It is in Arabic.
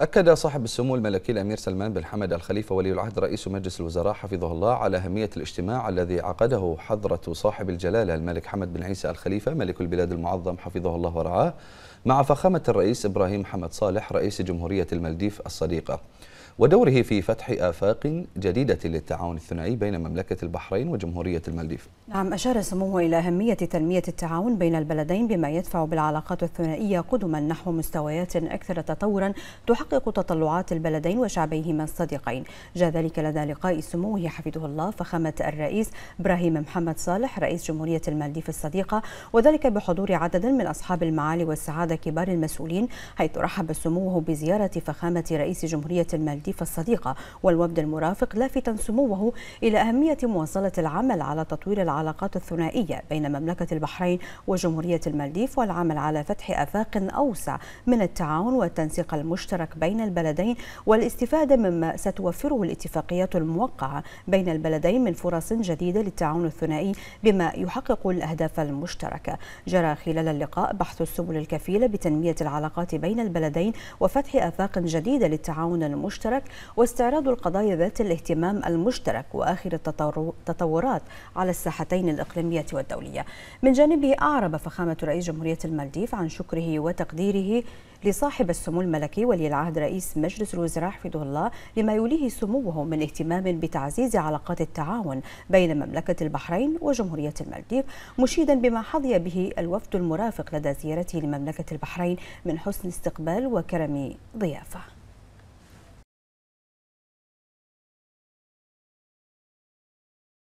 أكد صاحب السمو الملكي الأمير سلمان بن حمد الخليفة ولي العهد رئيس مجلس الوزراء حفظه الله على أهمية الاجتماع الذي عقده حضرة صاحب الجلالة الملك حمد بن عيسى الخليفة ملك البلاد المعظم حفظه الله ورعاه مع فخامة الرئيس إبراهيم حمد صالح رئيس جمهورية المالديف الصديقة ودوره في فتح آفاق جديدة للتعاون الثنائي بين مملكة البحرين وجمهورية المالديف نعم أشار سموه إلى أهمية تنمية التعاون بين البلدين بما يدفع بالعلاقات الثنائية قدما نحو مستويات أكثر تطورا تحقق تطلعات البلدين وشعبيهما الصديقين جاء ذلك لدى لقاء سموه حفظه الله فخامة الرئيس إبراهيم محمد صالح رئيس جمهورية المالديف الصديقة وذلك بحضور عدد من أصحاب المعالي والسعادة كبار المسؤولين حيث رحب سموه بزيارة فخامة رئيس جمهورية المالديف الهاتف الصديقة والوفد المرافق لافتا سموه إلى أهمية مواصلة العمل على تطوير العلاقات الثنائية بين مملكة البحرين وجمهورية المالديف والعمل على فتح آفاق أوسع من التعاون والتنسيق المشترك بين البلدين والاستفادة مما ستوفره الاتفاقيات الموقعة بين البلدين من فرص جديدة للتعاون الثنائي بما يحقق الأهداف المشتركة جرى خلال اللقاء بحث السبل الكفيلة بتنمية العلاقات بين البلدين وفتح آفاق جديدة للتعاون المشترك المشترك واستعراض القضايا ذات الاهتمام المشترك وآخر التطورات على الساحتين الإقليمية والدولية من جانبه أعرب فخامة رئيس جمهورية المالديف عن شكره وتقديره لصاحب السمو الملكي ولي العهد رئيس مجلس الوزراء حفظه الله لما يوليه سموه من اهتمام بتعزيز علاقات التعاون بين مملكة البحرين وجمهورية المالديف مشيدا بما حظي به الوفد المرافق لدى زيارته لمملكة البحرين من حسن استقبال وكرم ضيافه